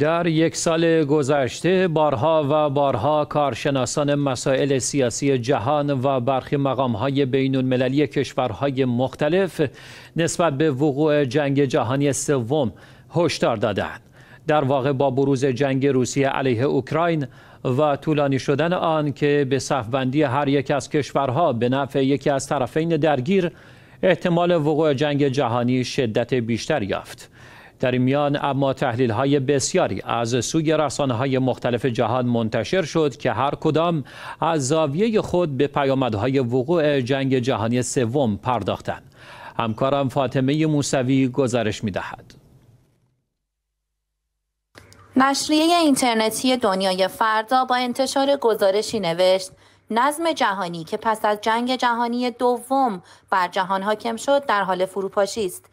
در یک سال گذشته بارها و بارها کارشناسان مسائل سیاسی جهان و برخی مقامهای بین المللی کشورهای مختلف نسبت به وقوع جنگ جهانی سوم هشدار دادند. در واقع با بروز جنگ روسیه علیه اوکراین و طولانی شدن آن که به صفبندی هر یک از کشورها به نفع یکی از طرفین درگیر احتمال وقوع جنگ جهانی شدت بیشتر یافت. در این میان اما تحلیل های بسیاری از سوی رسانه های مختلف جهان منتشر شد که هر کدام از زاویه خود به پیامدهای وقوع جنگ جهانی سوم پرداختند. همکارم فاطمه موسوی گزارش می دهد. نشریه اینترنتی دنیای فردا با انتشار گزارشی نوشت نظم جهانی که پس از جنگ جهانی دوم بر جهان حاکم شد در حال فروپاشی است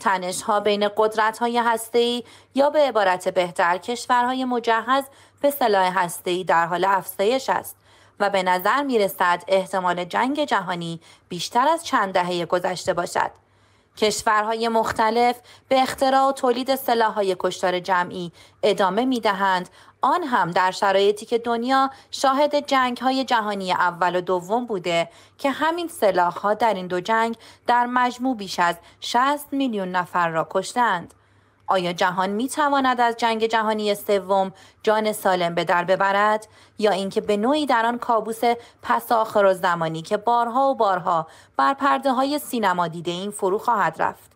تنش ها بین قدرت های هسته یا به عبارت بهتر کشورهای مجهز به سلاح هسته در حال افزایش است و به نظر می رسد احتمال جنگ جهانی بیشتر از چند دهه گذشته باشد. کشورهای مختلف به اختراع و تولید سلاحهای کشتار جمعی ادامه می دهند آن هم در شرایطی که دنیا شاهد جنگ های جهانی اول و دوم بوده که همین سلاح ها در این دو جنگ در مجموع بیش از 60 میلیون نفر را کشتند. آیا جهان می تواند از جنگ جهانی سوم جان سالم به در ببرد یا اینکه به نوعی در آن کابوس پس آخر زمانی که بارها و بارها بر پرده های سینما دیده این فرو خواهد رفت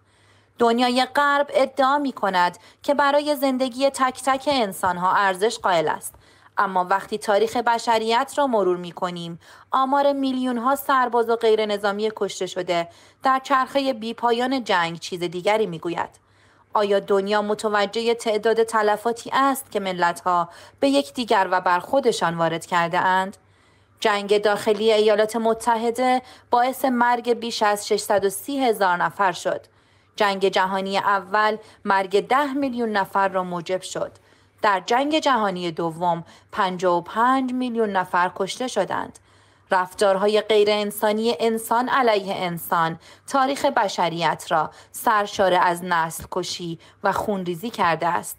دنیای غرب ادعا می کند که برای زندگی تک تک انسان ها ارزش قائل است اما وقتی تاریخ بشریت را مرور می کنیم آمار میلیون ها سرباز و غیر نظامی کشته شده در چرخه بی پایان جنگ چیز دیگری می گوید. آیا دنیا متوجه تعداد تلفاتی است که ملتها به یکدیگر و بر خودشان وارد کرده اند؟ جنگ داخلی ایالات متحده باعث مرگ بیش از 630 هزار نفر شد. جنگ جهانی اول مرگ 10 میلیون نفر را موجب شد. در جنگ جهانی دوم 55 میلیون نفر کشته شدند. رفتارهای غیر انسانی انسان علیه انسان تاریخ بشریت را سرشار از نسل کشی و خونریزی کرده است.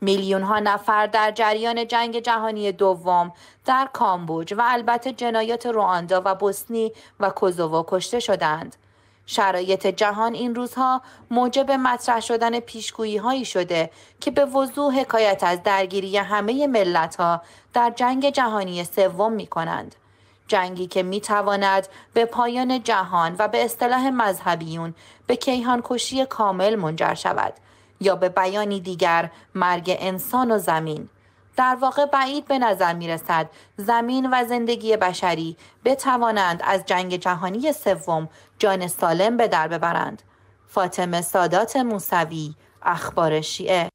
میلیون نفر در جریان جنگ جهانی دوم در کامبوج و البته جنایات رواندا و بوسنی و کوزوو کشته شدند. شرایط جهان این روزها موجب مطرح شدن پیشگویی هایی شده که به وضوح حکایت از درگیری همه ملت ها در جنگ جهانی سوم می کنند. جنگی که می تواند به پایان جهان و به اصطلاح مذهبیون به کیهان کشی کامل منجر شود یا به بیانی دیگر مرگ انسان و زمین در واقع بعید به نظر می رسد زمین و زندگی بشری بتوانند از جنگ جهانی سوم جان سالم به در ببرند فاطمه سادات موسوی اخبار شیعه